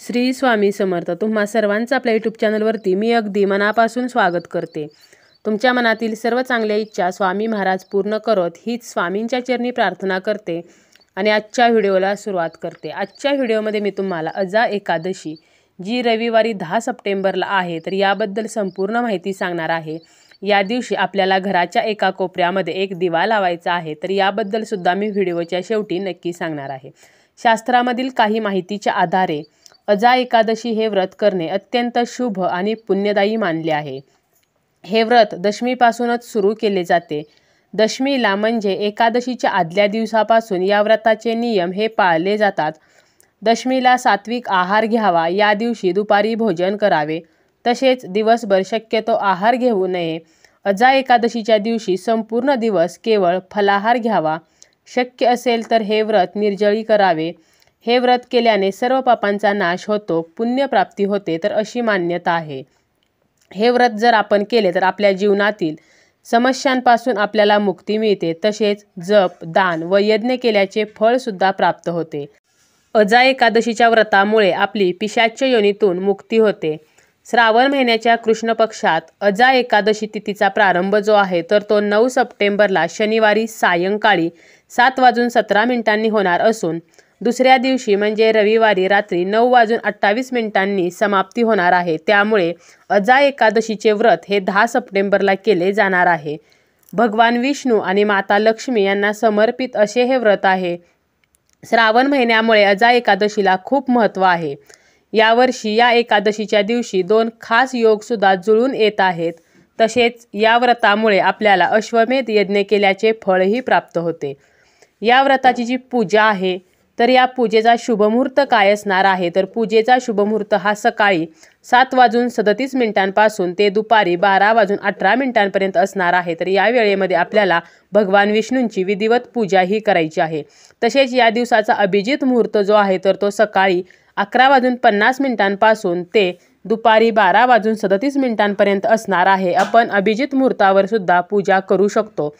श्री स्वामी समर्थ तुम्हा सर्वांचं आपल्या यूट्यूब चॅनलवरती मी अगदी मनापासून स्वागत करते तुमच्या मनातील सर्व चांगल्या इच्छा स्वामी महाराज पूर्ण करत हीच स्वामींच्या चरणी प्रार्थना करते आणि आजच्या व्हिडिओला सुरुवात करते आजच्या व्हिडिओमध्ये मी तुम्हाला अजा एकादशी जी रविवारी दहा सप्टेंबरला आहे तर याबद्दल संपूर्ण माहिती सांगणार आहे या दिवशी आपल्याला घराच्या एका कोपऱ्यामध्ये एक दिवा लावायचा आहे तर याबद्दलसुद्धा मी व्हिडिओच्या शेवटी नक्की सांगणार आहे शास्त्रामधील काही माहितीच्या आधारे अजा एकादशी हे व्रत करणे अत्यंत शुभ आणि पुण्यदायी मानले आहे हे व्रत दशमीपासूनच सुरू केले जाते दशमीला म्हणजे एकादशीच्या आदल्या दिवसापासून या व्रताचे नियम हे पाळले जातात दशमीला सात्विक आहार घ्यावा या दिवशी दुपारी भोजन करावे तसेच दिवसभर शक्यतो आहार घेऊ नये अजा एकादशीच्या दिवशी संपूर्ण दिवस केवळ फलाहार घ्यावा शक्य असेल तर हे व्रत निर्जळी करावे हे व्रत केल्याने सर्व पापांचा नाश होतो पुण्यप्राप्ती होते तर अशी मान्यता आहे हे व्रत जर आपण केले तर आपल्या जीवनातील समस्यांपासून आपल्याला मुक्ती मिळते तसेच जप दान व यज्ञ केल्याचे सुद्धा प्राप्त होते अजा एकादशीच्या व्रतामुळे आपली पिशाच योनीतून मुक्ती होते श्रावण महिन्याच्या कृष्ण पक्षात अजा एकादशी तिथीचा प्रारंभ जो आहे तर तो नऊ सप्टेंबरला शनिवारी सायंकाळी सात वाजून सतरा मिनिटांनी होणार असून दुसऱ्या दिवशी म्हणजे रविवारी रात्री नऊ वाजून अठ्ठावीस मिनिटांनी समाप्ती होणार आहे त्यामुळे अजा एकादशीचे व्रत हे दहा सप्टेंबरला केले जाणार आहे भगवान विष्णू आणि माता लक्ष्मी यांना समर्पित असे हे व्रत आहे श्रावण महिन्यामुळे अजा एकादशीला खूप महत्त्व आहे यावर्षी या एकादशीच्या दिवशी दोन खास योगसुद्धा जुळून येत आहेत तसेच या व्रतामुळे आपल्याला अश्वमेध यज्ञ केल्याचे फळही प्राप्त होते या व्रताची जी पूजा आहे तर या पूजेचा शुभमुहूर्त काय असणार आहे तर पूजेचा शुभमुहूर्त हा सकाळी सात वाजून सदतीस मिनिटांपासून ते दुपारी बारा वाजून अठरा मिनिटांपर्यंत असणार आहे तर या वेळेमध्ये आपल्याला भगवान विष्णूंची विधिवत पूजा ही करायची आहे तसेच या दिवसाचा अभिजित मुहूर्त जो आहे तर तो सकाळी अकरा वाजून पन्नास मिनिटांपासून ते दुपारी बारा वाजून सदतीस मिनिटांपर्यंत असणार आहे आपण अभिजित मुहूर्तावर सुद्धा पूजा करू शकतो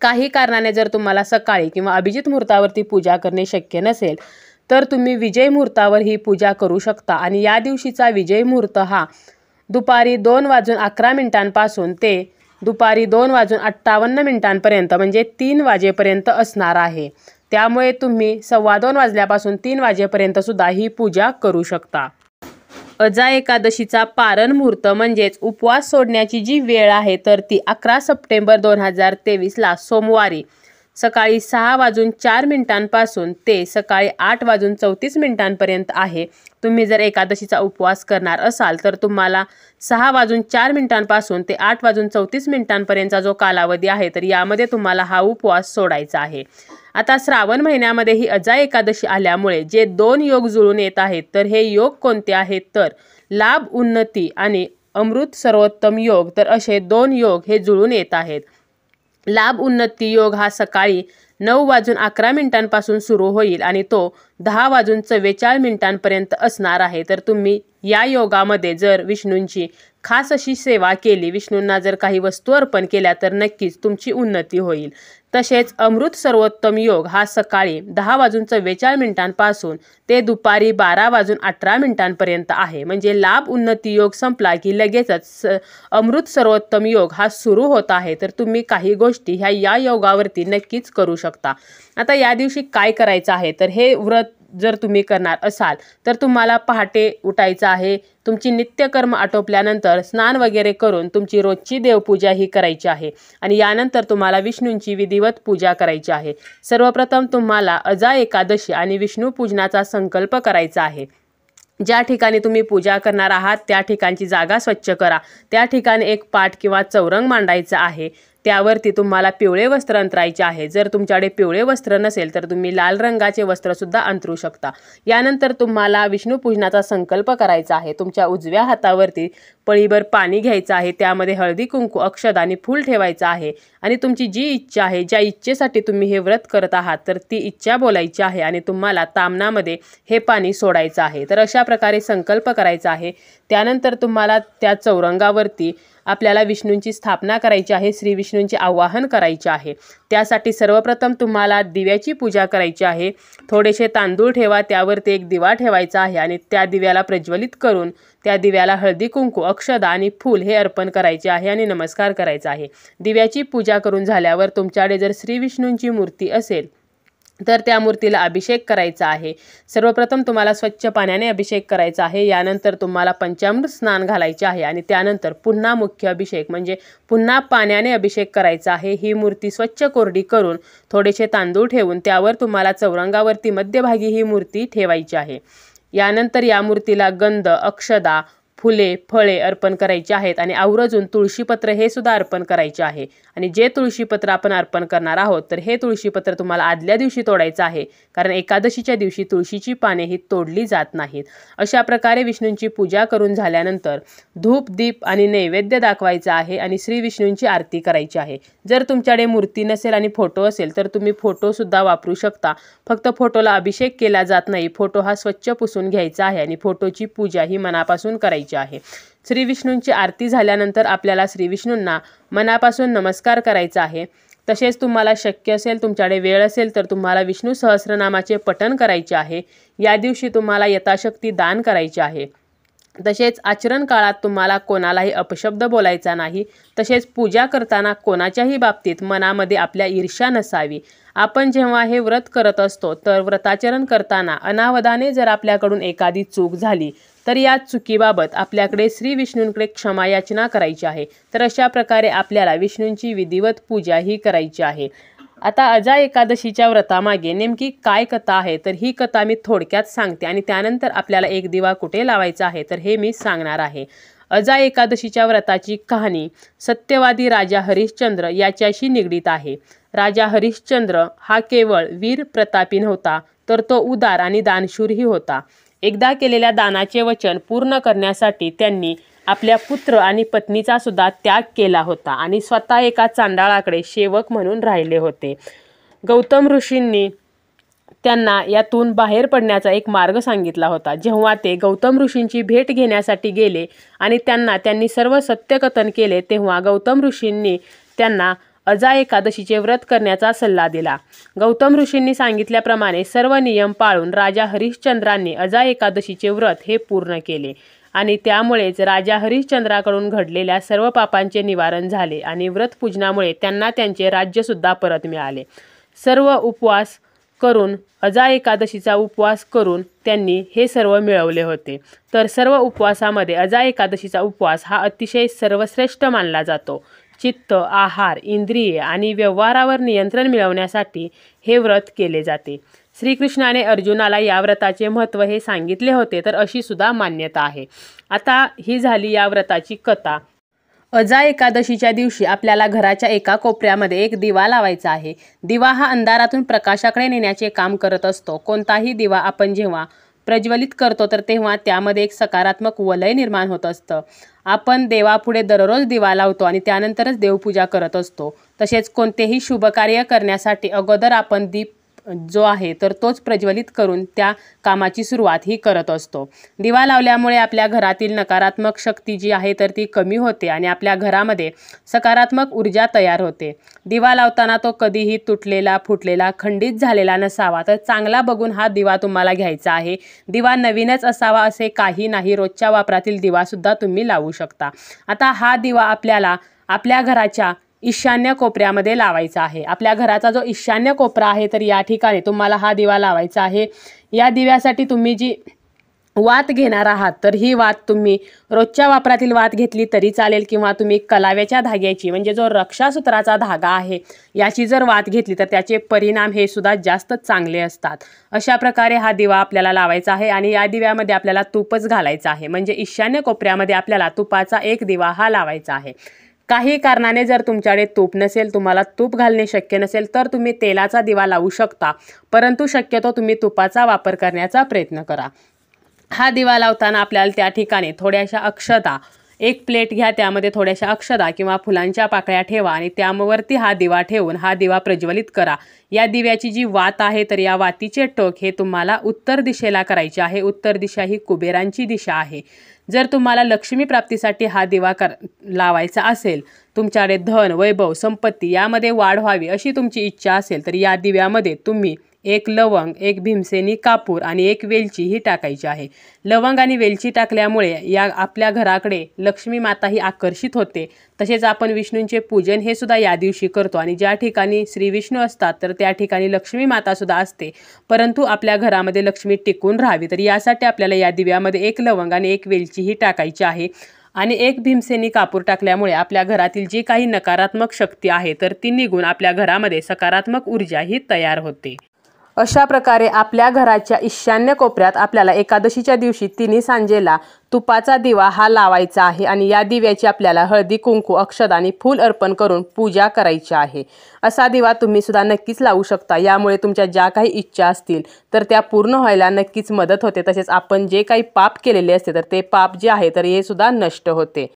काही कारणाने जर तुम्हाला सकाळी किंवा अभिजित मुहूर्तावरती पूजा करणे शक्य नसेल तर तुम्ही विजय मुहूर्तावर ही पूजा करू शकता आणि या दिवशीचा विजय मुहूर्त हा दुपारी दोन वाजून अकरा मिनिटांपासून ते दुपारी दोन वाजून अठ्ठावन्न मिनिटांपर्यंत म्हणजे तीन वाजेपर्यंत असणार आहे त्यामुळे तुम्ही सव्वा दोन वाजल्यापासून तीन वाजेपर्यंतसुद्धा ही पूजा करू शकता अजा एकादशीचा पारण मुहूर्त म्हणजेच उपवास सोडण्याची जी वेळ आहे तर ती अकरा सप्टेंबर दोन हजार तेवीसला सोमवारी सकाळी सहा वाजून चार मिनिटांपासून ते सकाळी आठ वाजून चौतीस मिनिटांपर्यंत आहे तुम्ही जर एकादशीचा उपवास करणार असाल तर तुम्हाला सहा वाजून चार मिनिटांपासून ते आठ वाजून चौतीस मिनिटांपर्यंतचा जो कालावधी आहे तर यामध्ये तुम्हाला हा उपवास सोडायचा आहे आता श्रावण महिन्यामध्ये ही अजा एकादशी आल्यामुळे जे दोन योग जुळून येत आहेत तर हे योग कोणते आहेत तर लाभ उन्नती आणि अमृत सर्वोत्तम योग तर असे दोन योग हे जुळून येत आहेत लाभ उन्नती योग हा सकाळी नऊ वाजून अकरा मिनिटांपासून सुरू होईल आणि तो दहा वाजून चव्वेचाळीस मिनिटांपर्यंत असणार आहे तर तुम्ही या योगामध्ये जर विष्णूंची खास अशी सेवा केली विष्णूंना जर काही वस्तू अर्पण केल्या तर नक्कीच तुमची उन्नती होईल तसेच अमृत सर्वोत्तम योग हा सकाळी दहा वाजून चव्वेचाळीस मिनिटांपासून ते दुपारी बारा वाजून अठरा मिनिटांपर्यंत आहे म्हणजे लाभ उन्नती योग संपला की लगेचच अमृत सर्वोत्तम योग हा सुरू होत आहे तर तुम्ही काही गोष्टी ह्या या योगावरती नक्कीच करू शकता आता या दिवशी काय करायचं आहे तर हे व्रत जर तुम्ही करणार असाल तर तुम्हाला पहाटे उठायचं आहे तुमची नित्यकर्म आटोपल्यानंतर स्नान वगैरे करून तुमची रोजची देवपूजा ही करायची आहे आणि यानंतर तुम्हाला विष्णूंची विधिवत पूजा करायची आहे सर्वप्रथम तुम्हाला अजा एकादशी आणि विष्णू पूजनाचा संकल्प करायचा आहे ज्या ठिकाणी तुम्ही पूजा करणार आहात त्या ठिकाणची जागा स्वच्छ करा त्या ठिकाणी एक पाठ किंवा चौरंग मांडायचा आहे त्यावरती तुम्हाला पिवळे वस्त्र अंतरायचे आहे जर तुमच्याकडे पिवळे वस्त्र नसेल तर तुम्ही लाल रंगाचे वस्त्रसुद्धा अंतरू शकता यानंतर तुम्हाला विष्णूपूजनाचा संकल्प करायचा आहे तुमच्या उजव्या हातावरती पळीभर पाणी घ्यायचं आहे त्यामध्ये हळदी कुंकू अक्षद आणि फूल ठेवायचं आहे आणि तुमची जी इच्छा आहे ज्या इच्छेसाठी तुम्ही हे व्रत करत आहात तर ती इच्छा बोलायची आहे आणि तुम्हाला तामणामध्ये हे पाणी सोडायचं आहे तर अशा प्रकारे संकल्प करायचा आहे त्यानंतर तुम्हाला त्या चौरंगावरती आपल्याला विष्णूंची स्थापना करायची आहे श्री विष्णूंचे आवाहन करायचे आहे त्यासाठी सर्वप्रथम तुम्हाला दिव्याची पूजा करायची आहे थोडेसे तांदूळ ठेवा त्यावरती एक दिवा ठेवायचा आहे आणि त्या दिव्याला प्रज्वलित करून त्या दिव्याला हळदी कुंकू अक्षदा आणि फूल हे अर्पण करायचे आहे आणि नमस्कार करायचा आहे दिव्याची पूजा करून झाल्यावर तुमच्याकडे जर श्री विष्णूंची मूर्ती असेल तर त्या मूर्तीला अभिषेक करायचा आहे सर्वप्रथम तुम्हाला स्वच्छ पाण्याने अभिषेक करायचा आहे यानंतर तुम्हाला पंचामृत स्नान घालायचे आहे आणि त्यानंतर पुन्हा मुख्य अभिषेक म्हणजे पुन्हा पाण्याने अभिषेक करायचा आहे ही मूर्ती स्वच्छ कोरडी करून थोडेसे तांदूळ ठेवून त्यावर तुम्हाला चौरंगावरती मध्यभागी ही मूर्ती ठेवायची आहे यानंतर या मूर्तीला गंध अक्षदा फुले फळे अर्पण करायची आहेत आणि आवर्जून तुळशीपत्र हे सुद्धा अर्पण करायचे आहे आणि जे तुळशीपत्र आपण अर्पण करणार आहोत तर हे तुळशीपत्र तुम्हाला आदल्या दिवशी तोडायचं आहे कारण एकादशीच्या दिवशी तुळशीची पाने ही तोडली जात नाहीत अशा प्रकारे विष्णूंची पूजा करून झाल्यानंतर धूप दीप आणि नैवेद्य दाखवायचं आहे आणि श्री विष्णूंची आरती करायची आहे जर तुमच्याकडे मूर्ती नसेल आणि फोटो असेल तर तुम्ही फोटोसुद्धा वापरू शकता फक्त फोटोला अभिषेक केला जात नाही फोटो हा स्वच्छ पुसून घ्यायचा आहे आणि फोटोची पूजा ही मनापासून करायची करायची आहे श्री विष्णूंची आरती झाल्यानंतर आपल्याला श्री विष्णूंना मनापासून नमस्कार करायचा आहे तसेच तुम्हाला शक्य असेल तुमच्याकडे वेळ असेल तर तुम्हाला विष्णू सहस्रनामाचे पठण करायचे आहे या दिवशी तुम्हाला यथाशक्ती दान करायचे आहे तसेच आचरण काळात तुम्हाला कोणालाही अपशब्द बोलायचा नाही तसेच पूजा करताना कोणाच्याही बाबतीत मनामध्ये आपल्या ईर्ष्या नसावी आपण जेव्हा हे व्रत करत असतो तर व्रताचरण करताना अनावधाने जर आपल्याकडून एखादी चूक झाली तर या चुकीबाबत आपल्याकडे श्री विष्णूंकडे क्षमा याचना करायची आहे तर अशा प्रकारे आपल्याला विष्णूंची विधिवत पूजा ही करायची आहे आता अजा एकादशीच्या व्रतामागे नेमकी काय कथा आहे तर ही कथा मी थोडक्यात सांगते आणि त्यानंतर आपल्याला एक दिवा कुठे लावायचा आहे तर हे मी सांगणार आहे अजा एकादशीच्या व्रताची कहाणी सत्यवादी राजा हरिश्चंद्र याच्याशी निगडीत आहे राजा हरिश्चंद्र हा केवळ वीर प्रतापी नव्हता तर तो उदार आणि दानशूरही होता एकदा केलेल्या दानाचे वचन पूर्ण करण्यासाठी त्यांनी आपल्या पुत्र आणि पत्नीचा सुद्धा त्याग केला होता आणि स्वतः एका चांडाळाकडे सेवक म्हणून राहिले होते गौतम ऋषींनी त्यांना यातून बाहेर पडण्याचा एक मार्ग सांगितला होता जेव्हा ते गौतम ऋषींची भेट घेण्यासाठी गेले आणि त्यांना त्यांनी सर्व सत्यकथन केले तेव्हा गौतम ऋषींनी त्यांना अजा एकादशीचे व्रत करण्याचा सल्ला दिला गौतम ऋषींनी सांगितल्याप्रमाणे सर्व नियम पाळून राजा हरिश्चंद्रांनी अजा एकादशीचे व्रत हे पूर्ण केले आणि त्यामुळेच राजा हरिश्चंद्राकडून घडलेल्या सर्व पापांचे निवारण झाले आणि व्रतपूजनामुळे त्यांना त्यांचे राज्यसुद्धा परत मिळाले सर्व उपवास करून अजा एकादशीचा उपवास करून त्यांनी हे सर्व मिळवले होते तर सर्व उपवासामध्ये अजा एकादशीचा उपवास हा अतिशय सर्वश्रेष्ठ मानला जातो चित्त आहार इंद्रिये आणि व्यवहारावर नियंत्रण मिळवण्यासाठी हे व्रत केले जाते श्रीकृष्णाने अर्जुनाला या व्रताचे महत्त्व हे सांगितले होते तर अशी सुद्धा मान्यता आहे आता ही झाली या व्रताची कथा अजा एकादशीच्या दिवशी आपल्याला घराच्या एका कोपऱ्यामध्ये एक दिवा लावायचा आहे दिवा हा अंधारातून प्रकाशाकडे नेण्याचे काम करत असतो कोणताही दिवा आपण जेव्हा प्रज्वलित करतो तर तेव्हा त्यामध्ये एक सकारात्मक वलय निर्माण होत असतं आपण देवापुढे दररोज दिवा लावतो आणि त्यानंतरच देवपूजा करत असतो तसेच कोणतेही शुभकार्य करण्यासाठी अगोदर आपण दीप जो आहे तर तोच प्रज्वलित करून त्या कामाची सुरुवात ही करत असतो दिवा लावल्यामुळे आपल्या घरातील नकारात्मक शक्ती जी आहे तर ती कमी होते आणि आपल्या घरामध्ये सकारात्मक ऊर्जा तयार होते दिवा लावताना तो कधीही तुटलेला फुटलेला खंडित झालेला नसावा तर चांगला बघून हा दिवा तुम्हाला घ्यायचा आहे दिवा नवीनच असावा असे काही नाही रोजच्या वापरातील दिवासुद्धा तुम्ही लावू शकता आता हा दिवा आपल्याला आपल्या घराच्या ईशान्य कोपऱ्यामध्ये लावायचा आहे आपल्या घराचा जो ईशान्य कोपरा आहे तर या ठिकाणी तुम्हाला हा दिवा लावायचा आहे या दिव्यासाठी तुम्ही जी वात घेणार आहात तर ही वात तुम्ही रोजच्या वापरातील वात घेतली तरी चालेल किंवा तुम्ही कलाव्याच्या धाग्याची म्हणजे जो रक्षासूत्राचा धागा आहे याची जर वात घेतली तर त्याचे परिणाम हे सुद्धा जास्त चांगले असतात अशा प्रकारे हा दिवा आपल्याला लावायचा आहे आणि या दिव्यामध्ये आपल्याला तूपच घालायचं आहे म्हणजे ईशान्य कोपऱ्यामध्ये आपल्याला तुपाचा एक दिवा हा लावायचा आहे काही कारणाने जर तुमच्याकडे तूप नसेल तुम्हाला तूप घालणे शक्य नसेल तर तुम्ही तेलाचा दिवा लावू शकता परंतु शक्यतो तुम्ही तुपाचा वापर करण्याचा प्रयत्न करा हा दिवा लावताना आपल्याला त्या ठिकाणी थोड्याशा अक्षता एक प्लेट घ्या त्यामध्ये थोड्याशा अक्षदा किंवा फुलांच्या पाकळ्या ठेवा आणि त्यावरती हा दिवा ठेवून हा दिवा प्रज्वलित करा या दिव्याची जी वात आहे तर या वातीचे टोक हे तुम्हाला उत्तर दिशेला करायचे आहे उत्तर दिशा ही कुबेरांची दिशा आहे जर तुम्हाला लक्ष्मी प्राप्तीसाठी हा दिवा कर लावायचा असेल तुमच्याकडे धन वैभव संपत्ती यामध्ये वाढ व्हावी अशी तुमची इच्छा असेल तर या दिव्यामध्ये तुम्ही एक लवंग एक भीमसेनी कापूर आणि एक वेलची ही टाकायची आहे लवंग आणि वेलची टाकल्यामुळे या आपल्या घराकडे लक्ष्मी माता ही आकर्षित होते तसेच आपण विष्णूंचे पूजन हे सुद्धा या दिवशी करतो आणि ज्या ठिकाणी श्री विष्णू असतात तर त्या ठिकाणी लक्ष्मी माता सुद्धा असते परंतु आपल्या घरामध्ये लक्ष्मी टिकून राहावी तर यासाठी आपल्याला या दिव्यामध्ये एक लवंग आणि एक वेलची ही टाकायची आहे आणि एक भीमसेनी कापूर टाकल्यामुळे आपल्या घरातील जी काही नकारात्मक शक्ती आहे तर ती निघून आपल्या घरामध्ये सकारात्मक ऊर्जा ही तयार होते अशा प्रकारे आपल्या घराच्या ईशान्य कोपऱ्यात आपल्याला एकादशीच्या दिवशी तिन्ही सांजेला तुपाचा दिवा हा लावायचा आहे आणि या दिव्याची आपल्याला हळदी कुंकू अक्षद आणि फूल अर्पण करून पूजा करायची आहे असा दिवा तुम्ही सुद्धा नक्कीच लावू शकता यामुळे तुमच्या ज्या काही इच्छा असतील तर त्या पूर्ण व्हायला नक्कीच मदत होते तसेच आपण जे काही पाप केलेले असते तर ते पाप जे आहे तर हे सुद्धा नष्ट होते